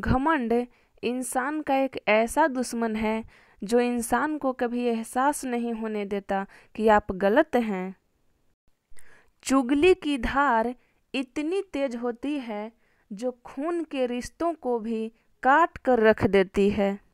घमंड इंसान का एक ऐसा दुश्मन है जो इंसान को कभी एहसास नहीं होने देता कि आप गलत हैं चुगली की धार इतनी तेज होती है जो खून के रिश्तों को भी काट कर रख देती है